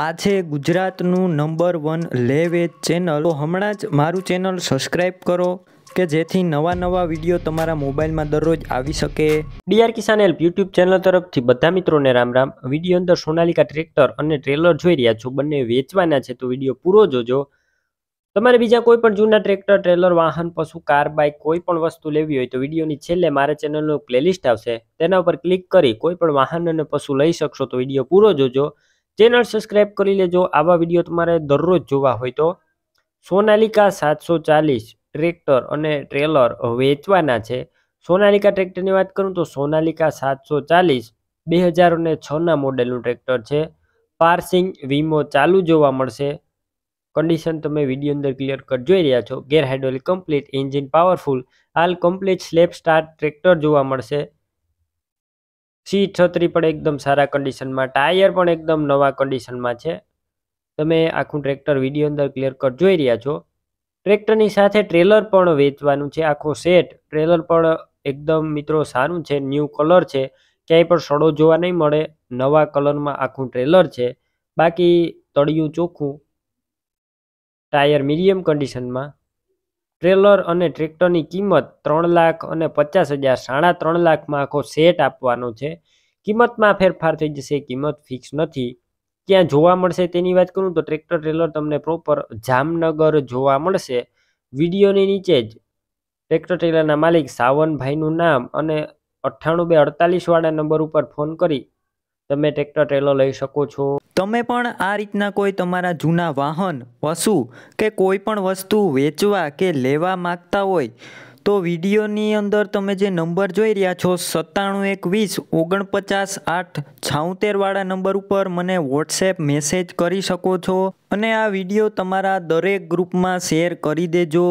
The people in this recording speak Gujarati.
આ છે ગુજરાતનું નંબર વન લેવેજ ચેનલ તો હમણાં જ મારું ચેનલ સબસ્ક્રાઈબ કરો કે જેથી નવા નવા વિડીયો તમારા મોબાઈલમાં દરરોજ આવી શકે DR Kisan help YouTube channel તરફથી બધા મિત્રોને રામ રામ વિડીયો અંદર સોનાલિકા ટ્રેક્ટર અને ટ્રેલર જોઈ રહ્યા છો બંને વેચવાના છે તો વિડીયો પૂરો જોજો તમારે બીજા કોઈ પણ જૂના ટ્રેક્ટર ટ્રેલર વાહન પશુ કાર બાઇક કોઈ પણ વસ્તુ લેવી હોય તો વિડીયોની છેલ્લે મારા ચેનલનું પ્લેલિસ્ટ આવશે તેના ઉપર ક્લિક કરી કોઈ પણ વાહન અને પશુ લઈ શકશો તો વિડીયો પૂરો જોજો ચેનલ સબસ્ક્રાઈબ કરી લેજો આવા વિડીયો તમારે દરરોજ જોવા હોય તો સોનાલિકા સાતસો ચાલીસ ટ્રેક્ટર અને ટ્રેલર વેચવાના છે સોનાલિકા ટ્રેક્ટરની વાત કરું તો સોનાલિકા સાતસો ચાલીસ બે હજાર અને છના મોડેલનું ટ્રેક્ટર છે પાર્સિંગ વીમો ચાલુ જોવા મળશે કન્ડિશન તમે વિડીયો અંદર ક્લિયર કટ જોઈ રહ્યા છો gear hydraulic complete engine powerful હાલ કમ્પ્લીટ સ્લેબ સ્ટાર્ટ ટ્રેક્ટર જોવા મળશે સીટ છત્રી પણ એકદમ સારા કન્ડિશનમાં ટાયર પણ એકદમ નવા કન્ડિશનમાં છે તમે આખું ટ્રેક્ટર વિડીયો અંદર ક્લિયર કટ જોઈ રહ્યા છો ટ્રેક્ટરની સાથે ટ્રેલર પણ વેચવાનું છે આખો સેટ ટ્રેલર પણ એકદમ મિત્રો સારું છે ન્યૂ કલર છે ક્યાંય પણ સડો જોવા નહીં મળે નવા કલરમાં આખું ટ્રેલર છે બાકી તળિયું ચોખ્ખું ટાયર મીડિયમ કન્ડિશનમાં ટ્રેલર અને ટ્રેક્ટરની કિંમત ત્રણ લાખ અને પચાસ હજાર સાડા ત્રણ લાખમાં આખો સેટ આપવાનો છે કિંમતમાં ફેરફાર થઈ જશે કિંમત ફિક્સ નથી ક્યાં જોવા મળશે તેની વાત કરું તો ટ્રેક્ટર ટ્રેલર તમને પ્રોપર જામનગર જોવા મળશે વિડીયોની નીચે જ ટ્રેક્ટર ટ્રેલરના માલિક સાવનભાઈનું નામ અને અઠ્ઠાણું બે અડતાલીસવાળા નંબર ઉપર ફોન કરી તમે ટ્રેક્ટર ટ્રેલર લઈ શકો છો તમે પણ આ રીતના કોઈ તમારા જૂના વાહન પશુ કે કોઈ પણ વસ્તુ વેચવા કે લેવા માગતા હોય તો વિડીયોની અંદર તમે જે નંબર જોઈ રહ્યા છો સત્તાણું એકવીસ ઓગણપચાસ આઠ છાઉતેરવાળા નંબર ઉપર મને વોટ્સએપ મેસેજ કરી શકો છો અને આ વિડીયો તમારા દરેક ગ્રુપમાં શેર કરી દેજો